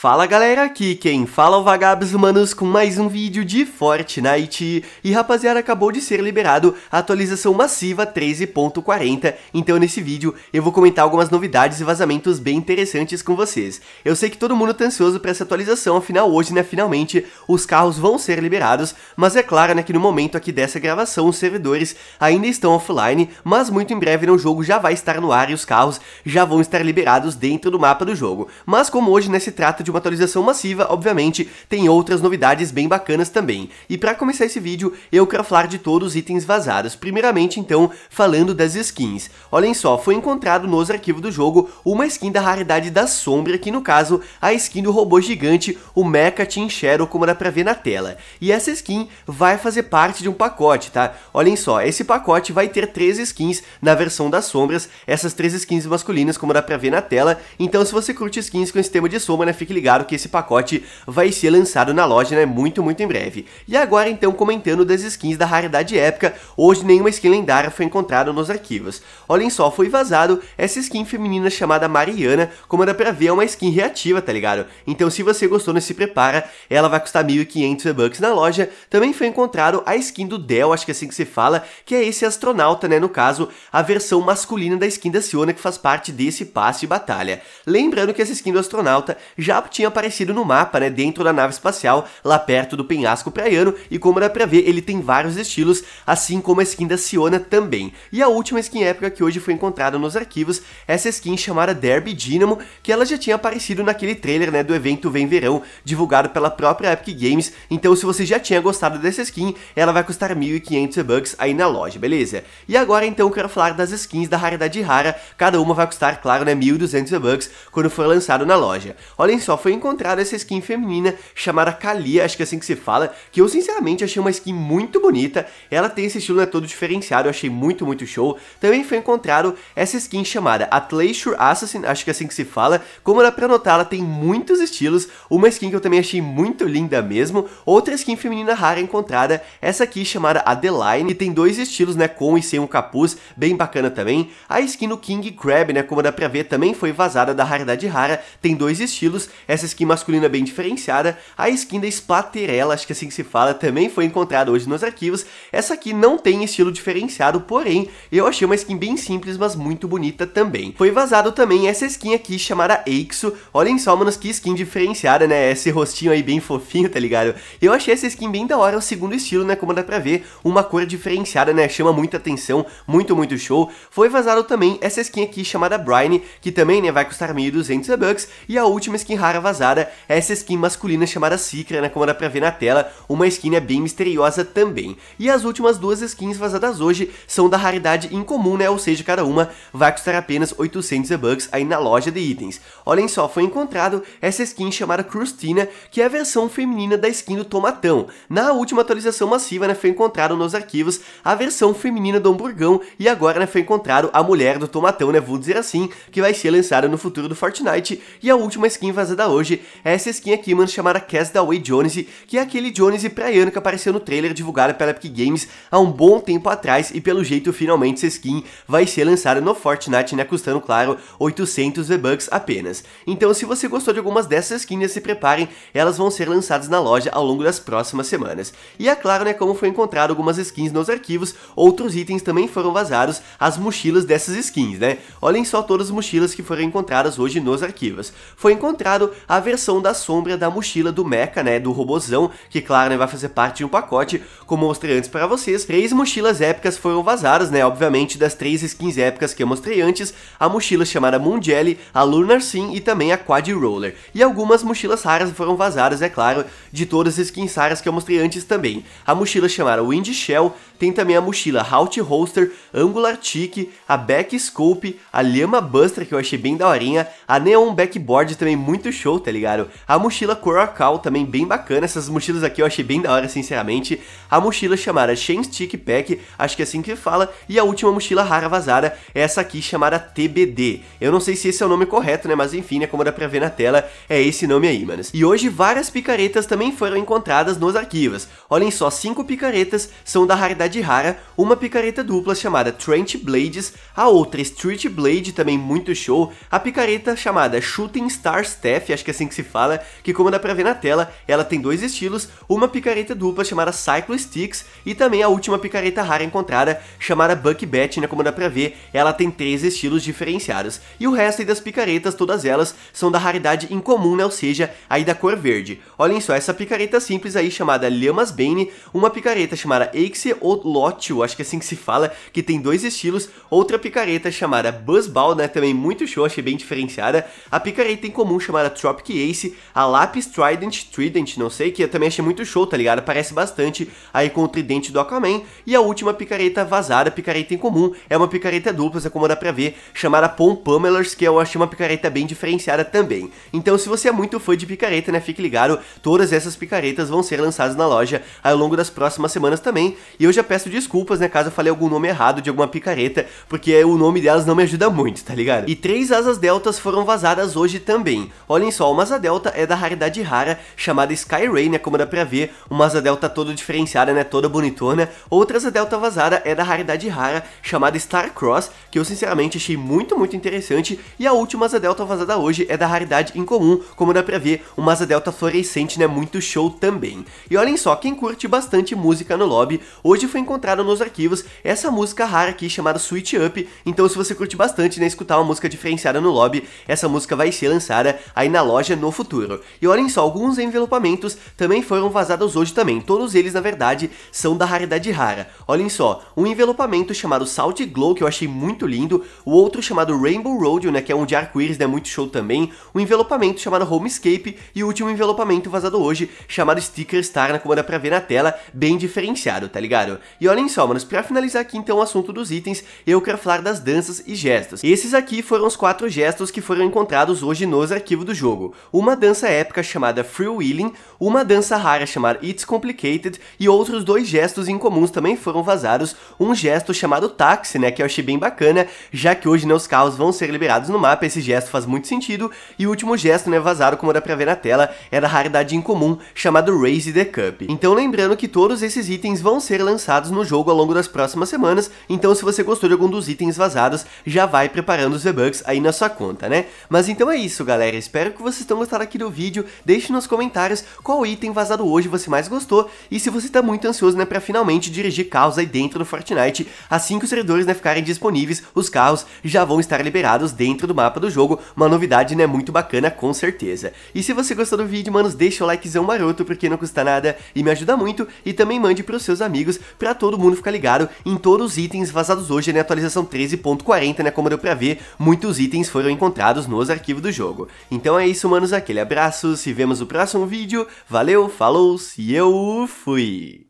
Fala galera, aqui quem fala é o Vagabos Humanos com mais um vídeo de Fortnite. E rapaziada, acabou de ser liberado a atualização massiva 13.40, então nesse vídeo eu vou comentar algumas novidades e vazamentos bem interessantes com vocês. Eu sei que todo mundo tá ansioso pra essa atualização, afinal hoje, né, finalmente, os carros vão ser liberados, mas é claro, né, que no momento aqui dessa gravação os servidores ainda estão offline, mas muito em breve né, o jogo já vai estar no ar e os carros já vão estar liberados dentro do mapa do jogo. Mas como hoje, né, se trata de de uma atualização massiva, obviamente, tem outras novidades bem bacanas também. E para começar esse vídeo, eu quero falar de todos os itens vazados. Primeiramente, então, falando das skins. Olhem só, foi encontrado nos arquivos do jogo uma skin da raridade da sombra, que no caso, a skin do robô gigante, o Mecha Team Shadow, como dá pra ver na tela. E essa skin vai fazer parte de um pacote, tá? Olhem só, esse pacote vai ter três skins na versão das sombras, essas três skins masculinas, como dá pra ver na tela. Então, se você curte skins com esse tema de sombra, né, fique ligaram que esse pacote vai ser lançado na loja né, muito, muito em breve. E agora então comentando das skins da raridade épica, hoje nenhuma skin lendária foi encontrada nos arquivos. Olhem só, foi vazado essa skin feminina chamada Mariana, como dá pra ver é uma skin reativa, tá ligado? Então se você gostou, não se prepara, ela vai custar 1.500 bucks na loja. Também foi encontrado a skin do Del, acho que é assim que se fala, que é esse astronauta, né, no caso, a versão masculina da skin da Siona que faz parte desse passe de batalha. Lembrando que essa skin do astronauta já tinha aparecido no mapa, né, dentro da nave espacial, lá perto do penhasco praiano, e como dá pra ver, ele tem vários estilos, assim como a skin da Siona também. E a última skin épica que hoje foi encontrada nos arquivos, essa skin chamada Derby Dynamo, que ela já tinha aparecido naquele trailer, né, do evento Vem Verão, divulgado pela própria Epic Games, então se você já tinha gostado dessa skin, ela vai custar 1.500 bucks aí na loja, beleza? E agora então eu quero falar das skins da raridade rara, cada uma vai custar, claro, né, 1.200 bucks quando for lançado na loja. Olhem só, foi encontrada essa skin feminina chamada Kalia, acho que é assim que se fala, que eu sinceramente achei uma skin muito bonita. Ela tem esse estilo né, todo diferenciado, eu achei muito, muito show. Também foi encontrado essa skin chamada Atleisure Assassin, acho que é assim que se fala. Como dá pra notar, ela tem muitos estilos, uma skin que eu também achei muito linda mesmo. Outra skin feminina rara encontrada, essa aqui chamada Adeline, que tem dois estilos, né, com e sem um capuz, bem bacana também. A skin do King Crab, né, como dá pra ver, também foi vazada da raridade rara, tem dois estilos. Essa skin masculina bem diferenciada, a skin da Splaterella, acho que é assim que se fala, também foi encontrada hoje nos arquivos. Essa aqui não tem estilo diferenciado, porém, eu achei uma skin bem simples, mas muito bonita também. Foi vazado também essa skin aqui, chamada Eixo. Olhem só, manos, que skin diferenciada, né? Esse rostinho aí bem fofinho, tá ligado? Eu achei essa skin bem da hora, é o segundo estilo, né? Como dá pra ver, uma cor diferenciada, né? Chama muita atenção, muito, muito show. Foi vazado também essa skin aqui chamada Brine, que também, né, vai custar 1.200 bucks. E a última skin rara cara vazada essa skin masculina chamada Cicra, né, como dá pra ver na tela, uma skin é bem misteriosa também. E as últimas duas skins vazadas hoje são da raridade incomum, né, ou seja, cada uma vai custar apenas 800 V-Bucks aí na loja de itens. Olhem só, foi encontrado essa skin chamada Crustina, que é a versão feminina da skin do Tomatão. Na última atualização massiva, né, foi encontrado nos arquivos a versão feminina do Hamburgão e agora, né, foi encontrado a mulher do Tomatão, né, vou dizer assim, que vai ser lançada no futuro do Fortnite e a última skin vazada hoje é essa skin aqui, mano, chamada Away Jones, que é aquele Jones praiano que apareceu no trailer divulgado pela Epic Games há um bom tempo atrás e pelo jeito finalmente essa skin vai ser lançada no Fortnite, né, custando, claro, 800 V-Bucks apenas. Então se você gostou de algumas dessas skins, se preparem, elas vão ser lançadas na loja ao longo das próximas semanas. E é claro, né, como foi encontrado algumas skins nos arquivos, outros itens também foram vazados, as mochilas dessas skins, né? Olhem só todas as mochilas que foram encontradas hoje nos arquivos. Foi encontrado a versão da sombra da mochila do Mecha, né, do robozão, que claro, né, vai fazer parte de um pacote, como mostrei antes para vocês. Três mochilas épicas foram vazadas, né, obviamente das três skins épicas que eu mostrei antes, a mochila chamada Moon Jelly, a Lunar Sim e também a Quad Roller. E algumas mochilas raras foram vazadas, é claro, de todas as skins raras que eu mostrei antes também. A mochila chamada Wind Shell, tem também a mochila Halt Holster, Angular Tick, a Back Scope, a Lhama Buster, que eu achei bem daorinha, a Neon Backboard também muito show, tá ligado? A mochila Coracal também bem bacana, essas mochilas aqui eu achei bem da hora, sinceramente. A mochila chamada Chain Stick Pack, acho que é assim que fala, e a última mochila rara vazada, é essa aqui chamada TBD. Eu não sei se esse é o nome correto, né, mas enfim, né, como dá pra ver na tela, é esse nome aí, manos. E hoje várias picaretas também foram encontradas nos arquivos. Olhem só, cinco picaretas são da raridade rara, uma picareta dupla chamada Trench Blades, a outra Street Blade, também muito show, a picareta chamada Shooting Star Staff, acho que é assim que se fala, que como dá pra ver na tela, ela tem dois estilos, uma picareta dupla chamada Cyclo Sticks e também a última picareta rara encontrada, chamada Buck Bat, né, como dá pra ver, ela tem três estilos diferenciados. E o resto aí das picaretas, todas elas, são da raridade incomum, né, ou seja, aí da cor verde. Olhem só, essa picareta simples aí, chamada Llamas Bane, uma picareta chamada Axe Lotio. acho que é assim que se fala, que tem dois estilos, outra picareta chamada Buzzball, né, também muito show, achei bem diferenciada, a picareta em comum chamada Tropic Ace, a Lapis Trident, Trident, não sei, que eu também achei muito show, tá ligado? Parece bastante aí com o tridente do Aquaman. E a última picareta vazada, picareta em comum, é uma picareta dupla, como dá pra ver, chamada Pompamelers, que eu achei uma picareta bem diferenciada também. Então se você é muito fã de picareta, né, fique ligado, todas essas picaretas vão ser lançadas na loja ao longo das próximas semanas também. E eu já peço desculpas, né, caso eu falei algum nome errado de alguma picareta, porque o nome delas não me ajuda muito, tá ligado? E três asas deltas foram vazadas hoje também. Olhem Olhem só, uma asa delta é da raridade rara chamada Sky Ray, né, como dá pra ver, uma asa delta toda diferenciada, né, toda bonitona. Né? Outra asa delta vazada é da raridade rara chamada Star Cross, que eu sinceramente achei muito, muito interessante. E a última asa delta vazada hoje é da raridade incomum, como dá pra ver, uma asa delta fluorescente, né, muito show também. E olhem só, quem curte bastante música no lobby, hoje foi encontrada nos arquivos essa música rara aqui chamada Switch Up, então se você curte bastante, né, escutar uma música diferenciada no lobby, essa música vai ser lançada aí na na loja no futuro. E olhem só, alguns envelopamentos também foram vazados hoje também, todos eles na verdade são da raridade rara. Olhem só, um envelopamento chamado Salt Glow, que eu achei muito lindo, o outro chamado Rainbow Road, né, que é um de arco-íris, né, muito show também, um envelopamento chamado Homescape e o último envelopamento vazado hoje, chamado Sticker Star, né, como dá pra ver na tela, bem diferenciado, tá ligado? E olhem só, manos, pra finalizar aqui então o assunto dos itens, eu quero falar das danças e gestos. Esses aqui foram os quatro gestos que foram encontrados hoje nos arquivos do jogo jogo, uma dança épica chamada Free Willing, uma dança rara chamada It's Complicated e outros dois gestos incomuns também foram vazados, um gesto chamado Taxi, né, que eu achei bem bacana, já que hoje né, os carros vão ser liberados no mapa, esse gesto faz muito sentido, e o último gesto né, vazado, como dá pra ver na tela, é da raridade incomum chamado Raise the Cup. Então lembrando que todos esses itens vão ser lançados no jogo ao longo das próximas semanas, então se você gostou de algum dos itens vazados, já vai preparando os V-Bucks aí na sua conta, né? Mas então é isso, galera, espero que vocês estão gostando aqui do vídeo, deixe nos comentários qual item vazado hoje você mais gostou e se você tá muito ansioso, né, pra finalmente dirigir carros aí dentro do Fortnite. Assim que os servidores, né, ficarem disponíveis, os carros já vão estar liberados dentro do mapa do jogo, uma novidade, né, muito bacana com certeza. E se você gostou do vídeo, manos, deixa o likezão maroto porque não custa nada e me ajuda muito e também mande pros seus amigos pra todo mundo ficar ligado em todos os itens vazados hoje, né, atualização 13.40, né, como deu pra ver, muitos itens foram encontrados nos arquivos do jogo. Então é é isso, manos. Aquele abraço. Se vemos no próximo vídeo. Valeu, falou, se eu fui.